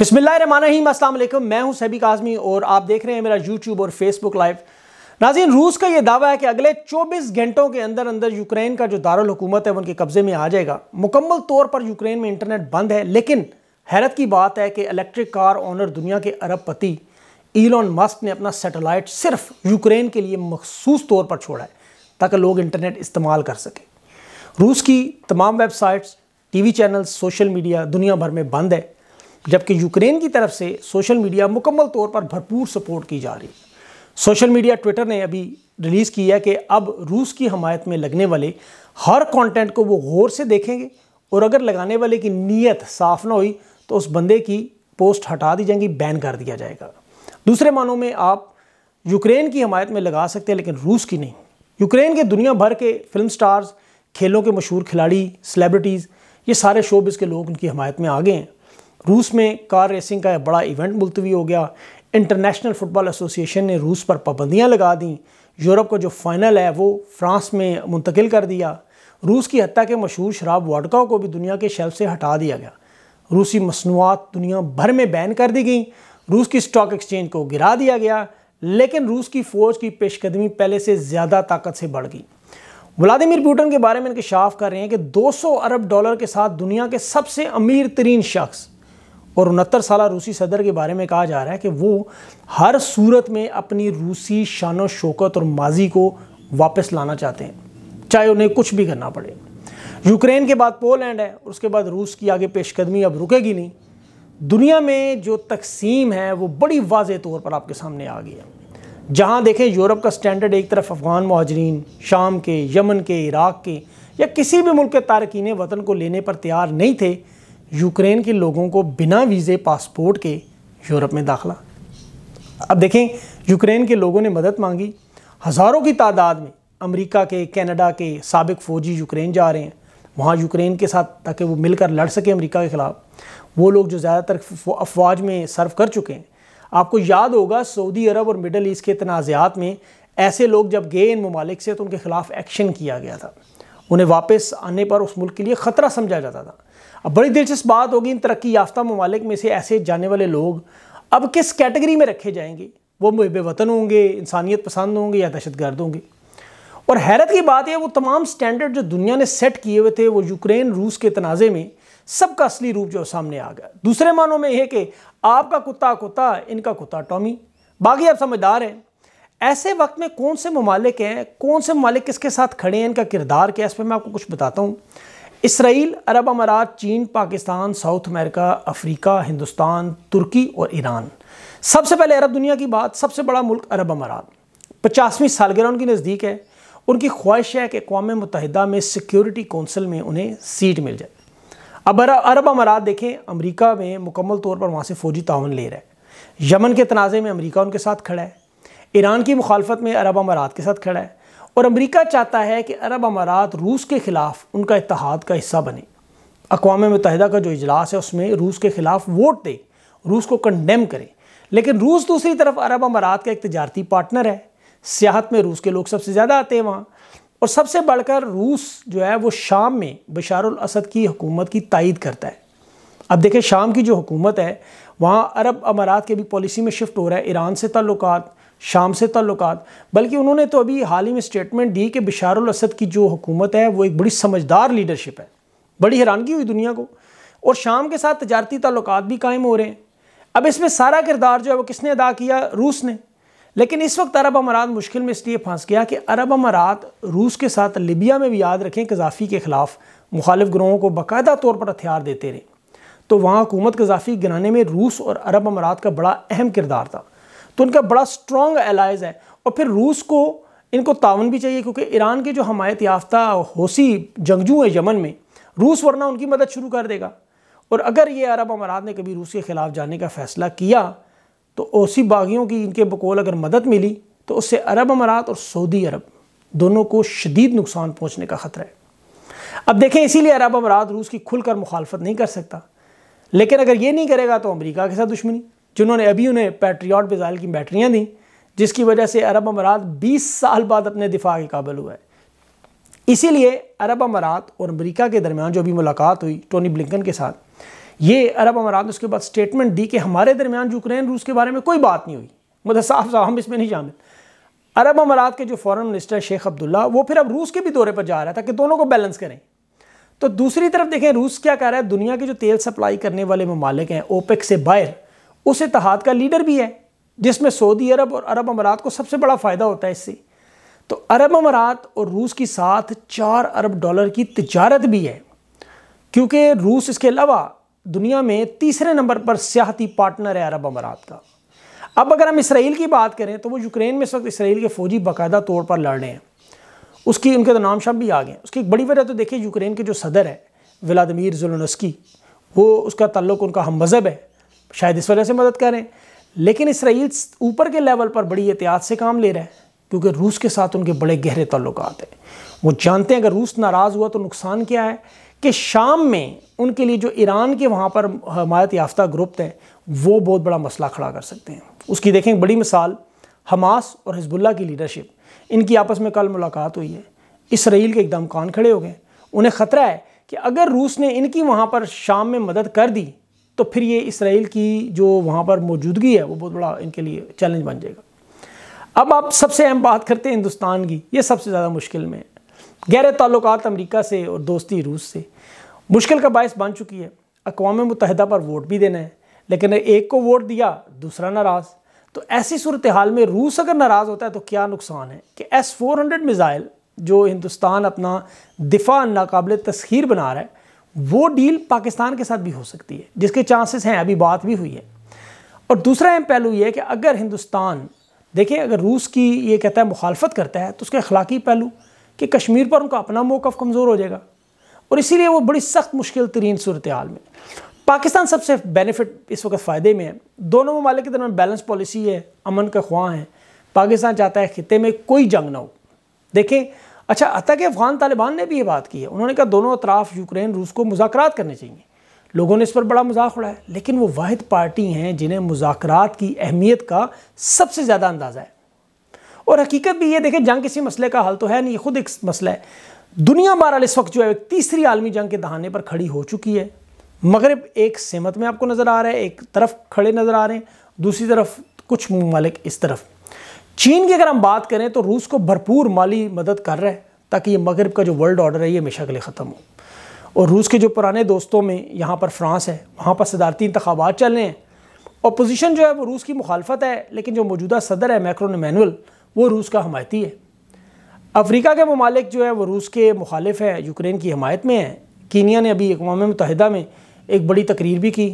अस्सलाम वालेकुम मैं हूं सैबिक आज़मी और आप देख रहे हैं मेरा यूट्यूब और फेसबुक लाइव नाजीन रूस का यह दावा है कि अगले 24 घंटों के अंदर अंदर यूक्रेन का जो दारकूमत है उनके कब्ज़े में आ जाएगा मुकम्मल तौर पर यूक्रेन में इंटरनेट बंद है लेकिन हैरत की बात है कि इलेक्ट्रिक कार ऑनर दुनिया के अरबपति ईलॉन मस्क ने अपना सेटेलाइट सिर्फ यूक्रेन के लिए मखसूस तौर पर छोड़ा है ताकि लोग इंटरनेट इस्तेमाल कर सकें रूस की तमाम websites TV channels social media दुनिया भर में बंद है जबकि यूक्रेन की तरफ से सोशल मीडिया मुकम्मल तौर पर भरपूर सपोर्ट की जा रही है सोशल मीडिया ट्विटर ने अभी रिलीज़ किया कि अब रूस की हमायत में लगने वाले हर कंटेंट को वो गौर से देखेंगे और अगर लगाने वाले की नीयत साफ ना हुई तो उस बंदे की पोस्ट हटा दी जाएंगी बैन कर दिया जाएगा दूसरे मानों में आप यूक्रेन की हमायत में लगा सकते हैं लेकिन रूस की नहीं यूक्रेन के दुनिया भर के फिल्म स्टार्स खेलों के मशहूर खिलाड़ी सेलिब्रिटीज़ ये सारे शोबिस के लोग उनकी हमायत में आ गए हैं रूस में कार रेसिंग का बड़ा इवेंट मुलतवी हो गया इंटरनेशनल फुटबॉल एसोसिएशन ने रूस पर पाबंदियाँ लगा दी यूरोप का जो फाइनल है वो फ्रांस में मुंतकिल कर दिया रूस की हत्या के मशहूर शराब वाडका को भी दुनिया के शेल्फ से हटा दिया गया रूसी मसनूआत दुनिया भर में बैन कर दी गई रूस की स्टॉक एक्सचेंज को गिरा दिया गया लेकिन रूस की फ़ौज की पेशकदमी पहले से ज़्यादा ताकत से बढ़ गई व्लादिमिर पुटिन के बारे में इनकशाफ कर रहे हैं कि 200 अरब डॉलर के साथ दुनिया के सबसे अमीर तरीन शख्स और उनहत्तर साल रूसी सदर के बारे में कहा जा रहा है कि वो हर सूरत में अपनी रूसी शान शौकत और माजी को वापस लाना चाहते हैं चाहे उन्हें कुछ भी करना पड़े यूक्रेन के बाद पोलैंड है उसके बाद रूस की आगे पेशकदमी अब रुकेगी नहीं दुनिया में जो तकसीम है वो बड़ी वाज तौर पर आपके सामने आ गई है जहाँ देखें यूरोप का स्टैंडर्ड एक तरफ अफ़गान महाजरीन शाम के यमन के इराक़ के या किसी भी मुल्क के तारकिन वतन को लेने पर तैयार नहीं थे यूक्रेन के लोगों को बिना वीज़े पासपोर्ट के यूरोप में दाखला अब देखें यूक्रेन के लोगों ने मदद मांगी हज़ारों की तादाद में अमेरिका के कनाडा के सबक फ़ौजी यूक्रेन जा रहे हैं वहाँ यूक्रेन के साथ ताकि वो मिलकर लड़ सकें अमेरिका के ख़िलाफ़ वो लोग जो ज़्यादातर अफवाज में सर्व कर चुके हैं आपको याद होगा सऊदी अरब और मिडल ईस्ट के तनाज़ात में ऐसे लोग जब गए इन ममालिक से तो उनके ख़िलाफ़ एक्शन किया गया था उन्हें वापस आने पर उस मुल्क के लिए ख़तरा समझा जाता था अब बड़ी दिलचस्प बात होगी इन तरक्की याफ्ता ममालिक में से ऐसे जाने वाले लोग अब किस कैटेगरी में रखे जाएंगे वो वतन होंगे इंसानियत पसंद होंगे या दहशत गर्द होंगे और हैरत की बात है वो तमाम स्टैंडर्ड जो दुनिया ने सेट किए हुए थे वो यूक्रेन रूस के तनाज़े में सबका असली रूप जो सामने आ गया दूसरे मानों में यह कि आपका कुत्ता कुत्ता इनका कुत्ता टॉमी बाकी आप समझदार हैं ऐसे वक्त में कौन से ममालिक हैं कौन से ममालिक किसके साथ खड़े हैं इनका किरदार क्या है इस पर मैं आपको कुछ बताता हूँ इसराइल अरब अमारात चीन Pakistan South America Africa Hindustan तुर्की और ईरान सबसे पहले अरब दुनिया की बात सबसे बड़ा मुल्क अरब अमारात पचासवीं सालगिरह उनकी नज़दीक है उनकी ख्वाहिश है कि अकवा मुतहदा में सिक्योरिटी कौंसिल में उन्हें सीट मिल जाए अब अरब अमारात देखें अमरीका में मुकम्मल तौर पर वहाँ से फ़ौजी तावन ले रहा है यमन के तनाज़े में अमरीका उनके साथ खड़ा है ईरान की मुखालफत में अरब अमारात के साथ खड़ा है और अमेरिका चाहता है कि अरब अमारात रूस के ख़िलाफ़ उनका इतिहाद का हिस्सा बने अकवा मुतहदा का जो इजलास है उसमें रूस के ख़िलाफ़ वोट दे रूस को कंडेम करे लेकिन रूस दूसरी तरफ अरब अमारात का एक तजारती पार्टनर है सियाहत में रूस के लोग सबसे ज़्यादा आते हैं वहाँ और सबसे बढ़कर रूस जो है वो शाम में बशारुल असद की हुकूमत की तायद करता है अब देखें शाम की जो हुकूमत है वहाँ अरब अमारात के भी पॉलिसी में शिफ्ट हो रहा है ईरान से ताल्लुकात शाम से ताल्लुक बल्कि उन्होंने तो अभी हाल ही में स्टेटमेंट दी कि बिशारुल असद की जो हुकूमत है वो एक बड़ी समझदार लीडरशिप है बड़ी हैरानगी हुई दुनिया को और शाम के साथ तजारती ताल्लुक भी कायम हो रहे हैं अब इसमें सारा किरदार जो है वो किसने अदा किया रूस ने लेकिन इस वक्त अरब अमारात मुश्किल में इसलिए फंस गया कि अरब अमारात रूस के साथ लिबिया में भी याद रखें कजाफी के ख़िलाफ़ मुखालिफ ग्रोहों को बाकायदा तौर पर हथियार देते रहे तो वहाँ हुकूमत कजाफी गिराने में रूस और अरब अमारात का बड़ा अहम किरदार था तो उनका बड़ा स्ट्रॉन्ग एलाइज है और फिर रूस को इनको तावन भी चाहिए क्योंकि ईरान के जो हमायत याफ्ता हौसी जंगजू हैं यमन में रूस वरना उनकी मदद शुरू कर देगा और अगर ये अरब अमारात ने कभी रूस के ख़िलाफ़ जाने का फ़ैसला किया तो ओसी बागियों की इनके बकौल अगर मदद मिली तो उससे अरब अमारात और सऊदी अरब दोनों को शदीद नुकसान पहुँचने का ख़तरा है अब देखें इसीलिए अरब अमारात रूस की खुलकर मुखालफत नहीं कर सकता लेकिन अगर ये नहीं करेगा तो अमरीका के साथ दुश्मनी जिन्होंने अभी उन्हें पैट्रियाट मिज़ाइल की बैटरियाँ दी जिसकी वजह से अरब अमारात बीस साल बाद अपने दिफा के काबिल हुआ है इसीलिए अरब अमारात और अमरीका के दरमियान जो भी मुलाकात हुई टोनी ब्लिकन के साथ ये अरब अमारात उसके बाद स्टेटमेंट दी कि हमारे दरमियान यूक्रेन रूस के बारे में कोई बात नहीं हुई मतलब साफ साफ हम इसमें नहीं शामिल अरब अमारात के जो फॉरेन मिनिस्टर शेख अब्दुल्ला वो फिर अब रूस के भी दौरे पर जा रहा था कि दोनों को बैलेंस करें तो दूसरी तरफ देखें रूस क्या कह रहा है दुनिया के जो तेल सप्लाई करने वाले ममालिक हैं ओपेक से बाहर उस इतिहाद का लीडर भी है जिसमें सऊदी अरब और अरब अमारात को सबसे बड़ा फ़ायदा होता है इससे तो अरब अमारात और रूस के साथ चार अरब डॉलर की तजारत भी है क्योंकि रूस इसके अलावा दुनिया में तीसरे नंबर पर सियाहती पार्टनर है अरब अमारात का अब अगर हम इसराइल की बात करें तो वो यूक्रेन में इस वक्त इसराइल के फ़ौजी बाकायदा तौर पर लड़ रहे हैं उसकी उनके तो नाम शाम भी आ गए उसकी एक बड़ी वजह तो देखिए यूक्रेन के जो सदर है व्लादिमीर जुलनस्की वो उसका तल्लुक उनका हम मज़हब है शायद इस वजह से मदद करें लेकिन इसराइल ऊपर के लेवल पर बड़ी एहतियात से काम ले रहा है क्योंकि रूस के साथ उनके बड़े गहरे तल्लक हैं वो जानते हैं अगर रूस नाराज़ हुआ तो नुकसान क्या है कि शाम में उनके लिए जो ईरान के वहाँ पर हमायत याफ्ता ग्रुप हैं वो बहुत बड़ा मसला खड़ा कर सकते हैं उसकी देखें बड़ी मिसाल हमास और हिजबुल्ला की लीडरशिप इनकी आपस में कल मुलाकात हुई है इसराइल के एकदम कान खड़े हो गए उन्हें ख़तरा है कि अगर रूस ने इनकी वहाँ पर शाम में मदद कर दी तो फिर ये इसराइल की जो वहाँ पर मौजूदगी है वो बहुत बड़ा इनके लिए चैलेंज बन जाएगा अब आप सबसे अहम बात करते हैं हिंदुस्तान की ये सबसे ज़्यादा मुश्किल में है गहरे ताल्लुक अमरीका से और दोस्ती रूस से मुश्किल का बायस बन चुकी है अकवा मुतहदा पर वोट भी देना है लेकिन एक को वोट दिया दूसरा नाराज़ तो ऐसी सूरत हाल में रूस अगर नाराज़ होता है तो क्या नुकसान है कि एस फोर हंड्रेड मिज़ाइल जो हिंदुस्तान अपना दिफा नाकबले तस्खीर बना रहा है वो डील पाकिस्तान के साथ भी हो सकती है जिसके चांसेस हैं अभी बात भी हुई है और दूसरा अहम पहलू ये कि अगर हिंदुस्तान देखिए अगर रूस की ये कहता है मुखालफत करता है तो उसके अखलाकी पहलू कि कश्मीर पर उनका अपना मौक़ कमज़ोर हो जाएगा और इसीलिए वो बड़ी सख्त मुश्किल तरीन सूरत हाल में पाकिस्तान सबसे बेनिफिट इस वक्त फ़ायदे में है दोनों ममालिक के दरमियान बैलेंस पॉलिसी है अमन का ख्वाह है पाकिस्तान चाहता है खत्े में कोई जंग ना हो देखें अच्छा अतः अफगान तालिबान ने भी ये बात की है उन्होंने कहा दोनों अतराफ यूक्रेन रूस को मुजाकर करने चाहिए लोगों ने इस पर बड़ा मजाक उड़ाया लेकिन वो वाद पार्टी हैं जिन्हें मुजाकर की अहमियत का सबसे ज़्यादा अंदाज़ा है और हकीकत भी ये देखें जंग किसी मसले का हल तो है नहीं ये खुद एक मसला है दुनिया बहरहाल इस वक्त जो है तीसरी आलमी जंग के दहाने पर खड़ी हो चुकी है मगरब एक सहमत में आपको नज़र आ रहा है एक तरफ खड़े नज़र आ रहे हैं दूसरी तरफ कुछ ममालिक इस तरफ चीन की अगर हम बात करें तो रूस को भरपूर माली मदद कर रहा है ताकि ये मगरब का जो वर्ल्ड ऑर्डर है ये हमेशा के लिए ख़त्म हो और रूस के जो पुराने दोस्तों में यहाँ पर फ्रांस है वहाँ पर सदारती इंतबात चल रहे हैं अपोजिशन जो है वो रूस की मुखालफत है लेकिन जो मौजूदा सदर है मैक्रोन मैनुअल वो रूस का हमायती है अफ्रीका के ममालिक जो है वो रूस के मुखालिफ है यूक्रेन की हमायत में है कीनिया ने अभी अकवा मुतहदा में एक बड़ी तकरीर भी की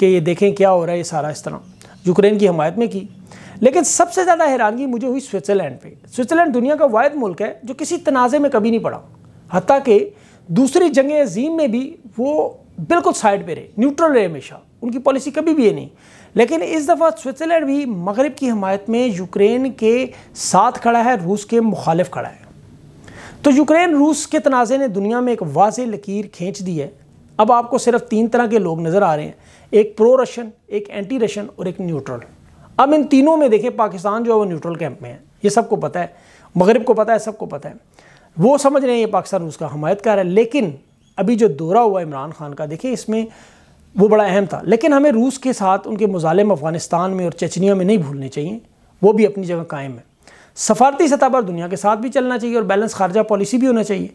कि ये देखें क्या हो रहा है ये सारा इस तरह यूक्रेन की हमायत में की लेकिन सबसे ज़्यादा हैरानगी मुझे हुई स्विट्ज़रलैंड पे स्विट्ज़रलैंड दुनिया का वाद मुल्क है जो किसी तनाज़े में कभी नहीं पड़ा हती कि दूसरी जंग अजीम में भी वो बिल्कुल साइड पर रहे न्यूट्रल रहे हमेशा उनकी पॉलिसी कभी भी ये नहीं लेकिन इस दफ़ा स्विट्ज़रलैंड भी मगरब की हमायत में यूक्रेन के साथ खड़ा है रूस के मुखालिफ खड़ा है तो यूक्रेन रूस के तनाज़े ने दुनिया में एक वाज लकीर खींच दी है अब आपको सिर्फ तीन तरह के लोग नज़र आ रहे हैं एक प्रो रशन एक एंटी रशन और एक न्यूट्रल अब इन तीनों में देखें पाकिस्तान जो है वो न्यूट्रल कैंप में है ये सबको पता है मगरब को पता है सबको पता है वो समझ रहे हैं ये पाकिस्तान उसका हमायत कर रहा है लेकिन अभी जो दौरा हुआ इमरान खान का देखिए इसमें वो बड़ा अहम था लेकिन हमें रूस के साथ उनके मुजालिम अफ़गानिस्तान में और चचनिया में नहीं भूलने चाहिए वो भी अपनी जगह कायम है सफारती सतह पर दुनिया के साथ भी चलना चाहिए और बैलेंस खारजा पॉलिसी भी होना चाहिए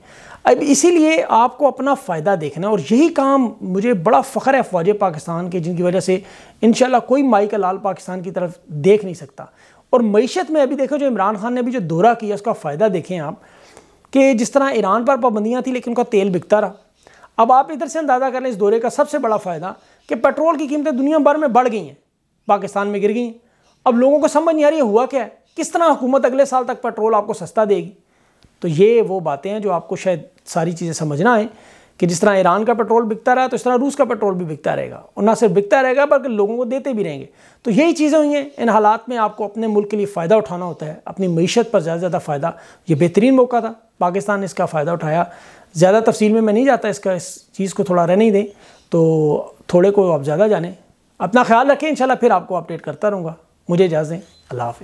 अब इसीलिए आपको अपना फ़ायदा देखना और यही काम मुझे बड़ा फ़ख्र है अफवाज पाकिस्तान के जिनकी वजह से इन कोई माई का लाल पाकिस्तान की तरफ देख नहीं सकता और मीशत में अभी देखो जो इमरान खान ने अभी जो दौरा किया उसका फ़ायदा देखें आप कि जिस तरह ईरान पर पाबंदियाँ थी लेकिन उनका तेल बिकता रहा अब आप इधर से अंदाज़ा कर लें इस दौरे का सबसे बड़ा फ़ायदा कि पेट्रोल की कीमतें दुनिया भर में बढ़ गई हैं पाकिस्तान में गिर गई हैं अब लोगों को समझ नहीं आ रही है हुआ क्या है किस तरह हुकूमत अगले साल तक पेट्रोल आपको सस्ता देगी तो ये वो बातें हैं जो आपको शायद सारी चीज़ें समझना है कि जिस तरह ईरान का पेट्रोल बिकता रहा तो इस तरह रूस का पेट्रोल भी बिकता रहेगा और ना सिर्फ बिकता रहेगा बल्कि लोगों को देते भी रहेंगे तो यही चीज़ें हुई हैं इन हालात में आपको अपने मुल्क के लिए फ़ायदा उठाना होता है अपनी मीशत पर ज़्यादा से ज़्यादा फ़ायदा ये बेहतरीन मौका था पाकिस्तान ने इसका फ़ायदा उठाया ज़्यादा तफसील में मैं नहीं जाता इसका इस चीज़ को थोड़ा रहने ही दें तो थोड़े को आप ज़्यादा जानें अपना ख्याल रखें इंशाल्लाह फिर आपको अपडेट करता रहूँगा मुझे इजाज़ें अल्लाह हाफिज़